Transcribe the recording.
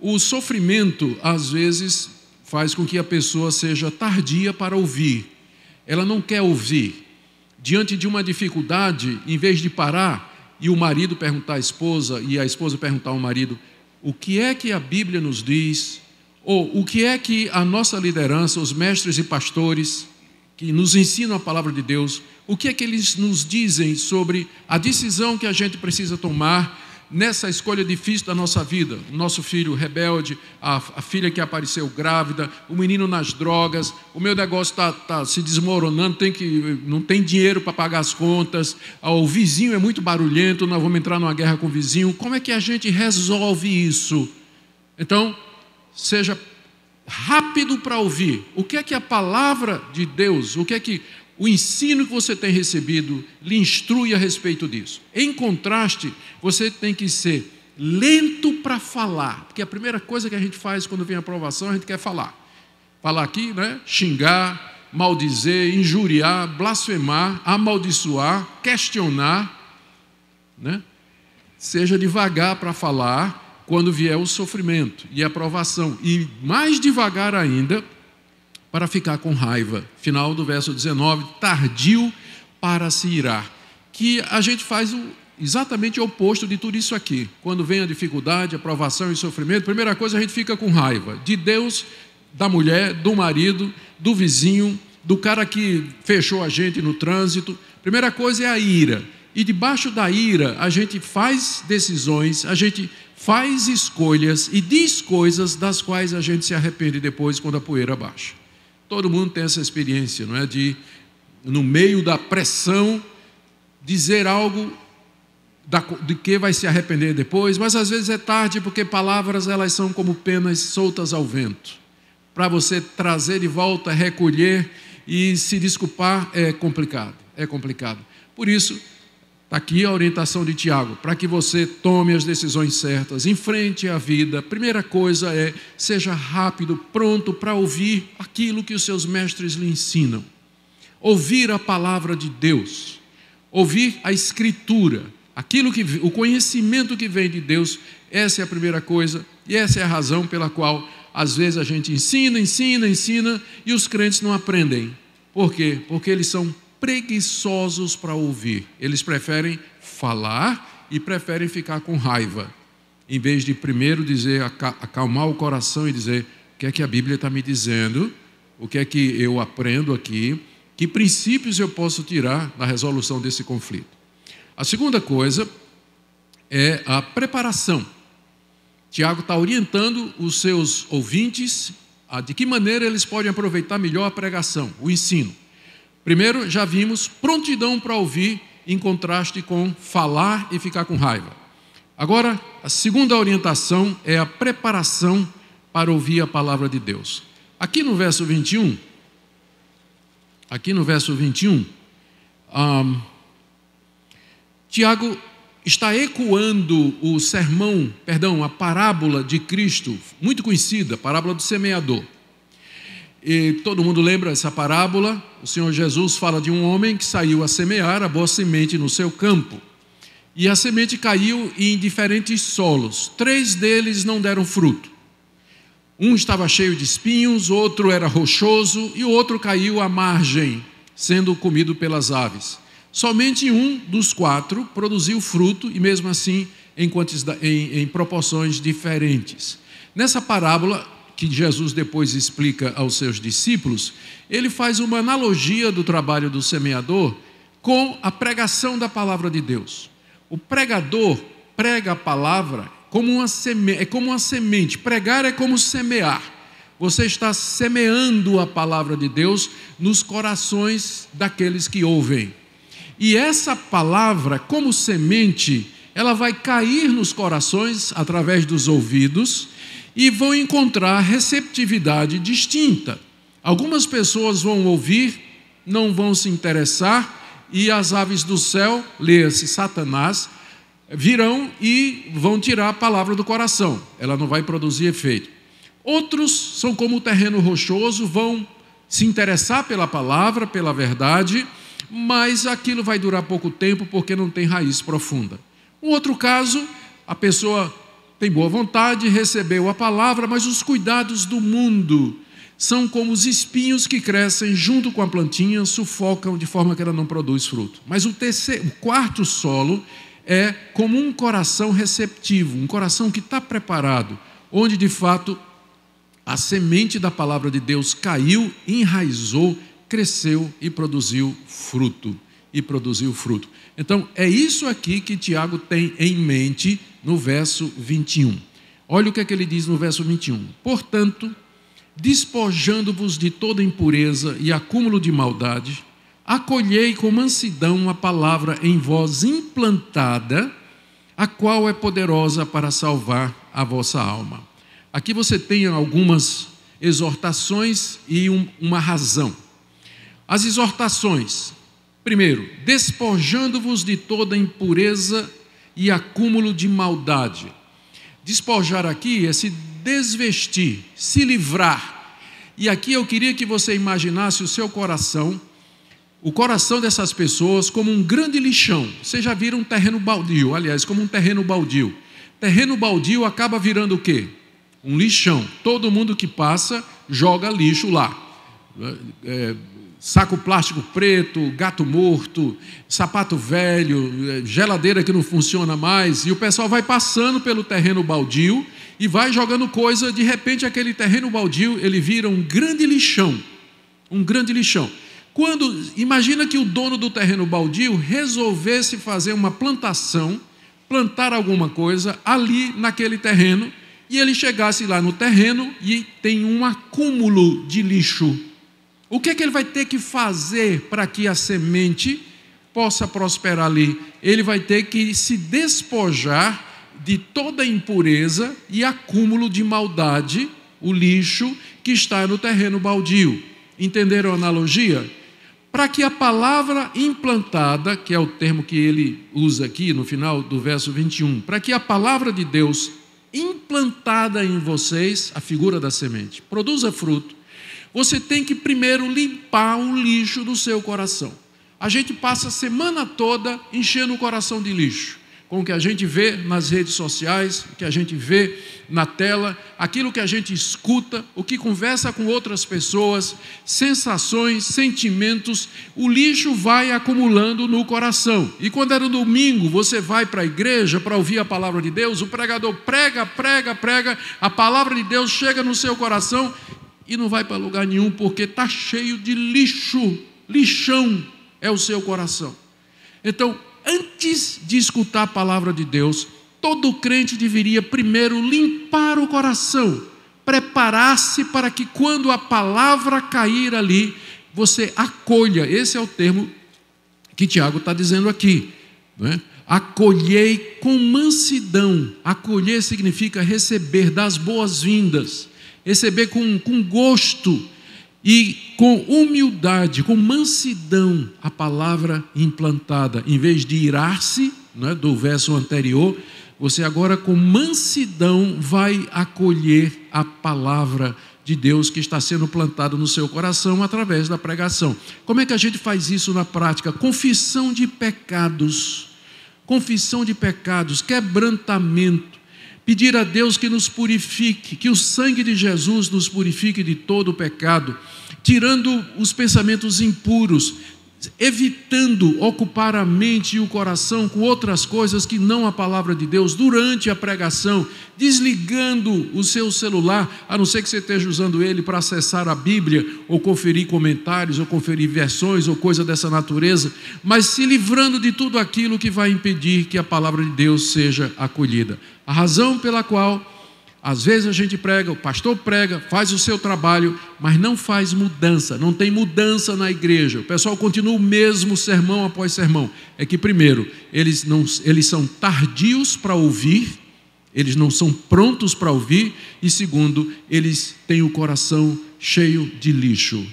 o sofrimento, às vezes, faz com que a pessoa seja tardia para ouvir. Ela não quer ouvir. Diante de uma dificuldade, em vez de parar e o marido perguntar à esposa e a esposa perguntar ao marido: o que é que a Bíblia nos diz? Ou o que é que a nossa liderança, os mestres e pastores que nos ensinam a palavra de Deus, o que é que eles nos dizem sobre a decisão que a gente precisa tomar nessa escolha difícil da nossa vida, o nosso filho rebelde, a, a filha que apareceu grávida, o menino nas drogas, o meu negócio está tá se desmoronando, tem que, não tem dinheiro para pagar as contas, o vizinho é muito barulhento, nós vamos entrar numa guerra com o vizinho. Como é que a gente resolve isso? Então, seja rápido para ouvir. O que é que a palavra de Deus, o que é que o ensino que você tem recebido lhe instrui a respeito disso. Em contraste, você tem que ser lento para falar, porque a primeira coisa que a gente faz quando vem a aprovação, a gente quer falar. Falar aqui, né? Xingar, maldizer, injuriar, blasfemar, amaldiçoar, questionar, né? Seja devagar para falar quando vier o sofrimento e a aprovação, e mais devagar ainda para ficar com raiva. Final do verso 19, tardio para se irar. Que a gente faz o, exatamente o oposto de tudo isso aqui. Quando vem a dificuldade, a provação e sofrimento, primeira coisa a gente fica com raiva de Deus, da mulher, do marido, do vizinho, do cara que fechou a gente no trânsito. Primeira coisa é a ira. E debaixo da ira, a gente faz decisões, a gente faz escolhas e diz coisas das quais a gente se arrepende depois quando a poeira baixa. Todo mundo tem essa experiência, não é? De, no meio da pressão, dizer algo da, de que vai se arrepender depois, mas às vezes é tarde, porque palavras elas são como penas soltas ao vento. Para você trazer de volta, recolher e se desculpar é complicado. É complicado. Por isso, Está aqui a orientação de Tiago, para que você tome as decisões certas, enfrente a vida. Primeira coisa é, seja rápido, pronto para ouvir aquilo que os seus mestres lhe ensinam. Ouvir a palavra de Deus, ouvir a escritura, aquilo que o conhecimento que vem de Deus, essa é a primeira coisa e essa é a razão pela qual às vezes a gente ensina, ensina, ensina e os crentes não aprendem. Por quê? Porque eles são preguiçosos para ouvir. Eles preferem falar e preferem ficar com raiva, em vez de primeiro dizer acalmar o coração e dizer o que é que a Bíblia está me dizendo, o que é que eu aprendo aqui, que princípios eu posso tirar na resolução desse conflito. A segunda coisa é a preparação. Tiago está orientando os seus ouvintes a de que maneira eles podem aproveitar melhor a pregação, o ensino. Primeiro, já vimos prontidão para ouvir, em contraste com falar e ficar com raiva. Agora, a segunda orientação é a preparação para ouvir a palavra de Deus. Aqui no verso 21, aqui no verso 21, um, Tiago está ecoando o sermão, perdão, a parábola de Cristo, muito conhecida, a parábola do semeador. E todo mundo lembra essa parábola? O Senhor Jesus fala de um homem que saiu a semear a boa semente no seu campo. E a semente caiu em diferentes solos. Três deles não deram fruto. Um estava cheio de espinhos, outro era rochoso e o outro caiu à margem, sendo comido pelas aves. Somente um dos quatro produziu fruto e, mesmo assim, em, em, em proporções diferentes. Nessa parábola, que Jesus depois explica aos seus discípulos, ele faz uma analogia do trabalho do semeador com a pregação da palavra de Deus. O pregador prega a palavra como uma semente, é como uma semente. Pregar é como semear. Você está semeando a palavra de Deus nos corações daqueles que ouvem. E essa palavra, como semente, ela vai cair nos corações através dos ouvidos e vão encontrar receptividade distinta. Algumas pessoas vão ouvir, não vão se interessar, e as aves do céu, leia-se Satanás, virão e vão tirar a palavra do coração, ela não vai produzir efeito. Outros são como o terreno rochoso, vão se interessar pela palavra, pela verdade, mas aquilo vai durar pouco tempo porque não tem raiz profunda. Um outro caso, a pessoa tem boa vontade, recebeu a palavra, mas os cuidados do mundo são como os espinhos que crescem junto com a plantinha, sufocam de forma que ela não produz fruto. Mas o, terceiro, o quarto solo é como um coração receptivo, um coração que está preparado, onde de fato a semente da palavra de Deus caiu, enraizou, cresceu e produziu fruto e produziu fruto. Então, é isso aqui que Tiago tem em mente no verso 21. Olha o que, é que ele diz no verso 21. Portanto, despojando-vos de toda impureza e acúmulo de maldade, acolhei com mansidão a palavra em vós implantada, a qual é poderosa para salvar a vossa alma. Aqui você tem algumas exortações e um, uma razão. As exortações, Primeiro, despojando-vos de toda impureza e acúmulo de maldade. Despojar aqui é se desvestir, se livrar. E aqui eu queria que você imaginasse o seu coração, o coração dessas pessoas, como um grande lixão. Você já viram um terreno baldio, aliás, como um terreno baldio. Terreno baldio acaba virando o quê? Um lixão. Todo mundo que passa joga lixo lá. É, saco plástico preto, gato morto, sapato velho, é, geladeira que não funciona mais, e o pessoal vai passando pelo terreno baldio e vai jogando coisa, de repente aquele terreno baldio, ele vira um grande lixão, um grande lixão. Quando imagina que o dono do terreno baldio resolvesse fazer uma plantação, plantar alguma coisa ali naquele terreno, e ele chegasse lá no terreno e tem um acúmulo de lixo o que, é que ele vai ter que fazer para que a semente possa prosperar ali? Ele vai ter que se despojar de toda impureza e acúmulo de maldade, o lixo que está no terreno baldio. Entenderam a analogia? Para que a palavra implantada, que é o termo que ele usa aqui no final do verso 21, para que a palavra de Deus implantada em vocês, a figura da semente, produza fruto, você tem que primeiro limpar o lixo do seu coração. A gente passa a semana toda enchendo o coração de lixo, com o que a gente vê nas redes sociais, o que a gente vê na tela, aquilo que a gente escuta, o que conversa com outras pessoas, sensações, sentimentos, o lixo vai acumulando no coração. E quando era domingo, você vai para a igreja para ouvir a palavra de Deus, o pregador prega, prega, prega, a palavra de Deus chega no seu coração e não vai para lugar nenhum porque está cheio de lixo, lixão é o seu coração. Então, antes de escutar a palavra de Deus, todo crente deveria primeiro limpar o coração, preparar-se para que quando a palavra cair ali, você acolha. Esse é o termo que Tiago está dizendo aqui. Né? Acolhei com mansidão. Acolher significa receber, das boas-vindas receber com, com gosto e com humildade, com mansidão, a palavra implantada. Em vez de irar-se, né, do verso anterior, você agora com mansidão vai acolher a palavra de Deus que está sendo plantada no seu coração através da pregação. Como é que a gente faz isso na prática? Confissão de pecados. Confissão de pecados, quebrantamento pedir a Deus que nos purifique, que o sangue de Jesus nos purifique de todo o pecado, tirando os pensamentos impuros, evitando ocupar a mente e o coração com outras coisas que não a palavra de Deus durante a pregação, desligando o seu celular, a não ser que você esteja usando ele para acessar a Bíblia ou conferir comentários ou conferir versões ou coisa dessa natureza, mas se livrando de tudo aquilo que vai impedir que a palavra de Deus seja acolhida. A razão pela qual às vezes a gente prega, o pastor prega, faz o seu trabalho, mas não faz mudança, não tem mudança na igreja. O pessoal continua o mesmo sermão após sermão. É que, primeiro, eles, não, eles são tardios para ouvir, eles não são prontos para ouvir, e segundo, eles têm o coração cheio de lixo.